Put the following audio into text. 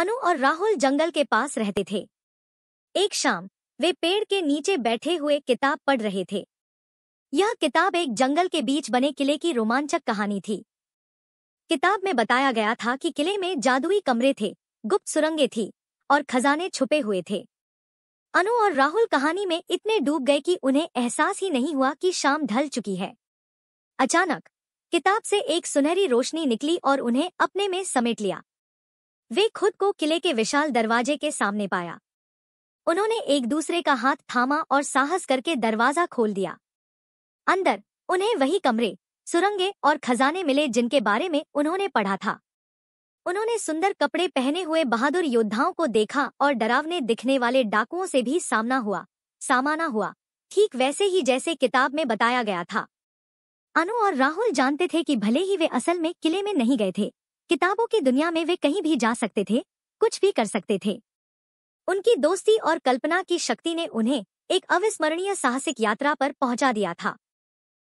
अनु और राहुल जंगल के पास रहते थे एक शाम वे पेड़ के नीचे बैठे हुए किताब पढ़ रहे थे यह किताब एक जंगल के बीच बने किले की रोमांचक कहानी थी किताब में बताया गया था कि किले में जादुई कमरे थे गुप्त सुरंगें थी और खजाने छुपे हुए थे अनु और राहुल कहानी में इतने डूब गए कि उन्हें एहसास ही नहीं हुआ कि शाम ढल चुकी है अचानक किताब से एक सुनहरी रोशनी निकली और उन्हें अपने में समेट लिया वे खुद को किले के विशाल दरवाजे के सामने पाया उन्होंने एक दूसरे का हाथ थामा और साहस करके दरवाजा खोल दिया अंदर उन्हें वही कमरे सुरंगे और खजाने मिले जिनके बारे में उन्होंने पढ़ा था उन्होंने सुंदर कपड़े पहने हुए बहादुर योद्धाओं को देखा और डरावने दिखने वाले डाकुओं से भी सामना हुआ सामाना हुआ ठीक वैसे ही जैसे किताब में बताया गया था अनु और राहुल जानते थे कि भले ही वे असल में किले में नहीं गए थे किताबों की दुनिया में वे कहीं भी जा सकते थे कुछ भी कर सकते थे उनकी दोस्ती और कल्पना की शक्ति ने उन्हें एक अविस्मरणीय साहसिक यात्रा पर पहुंचा दिया था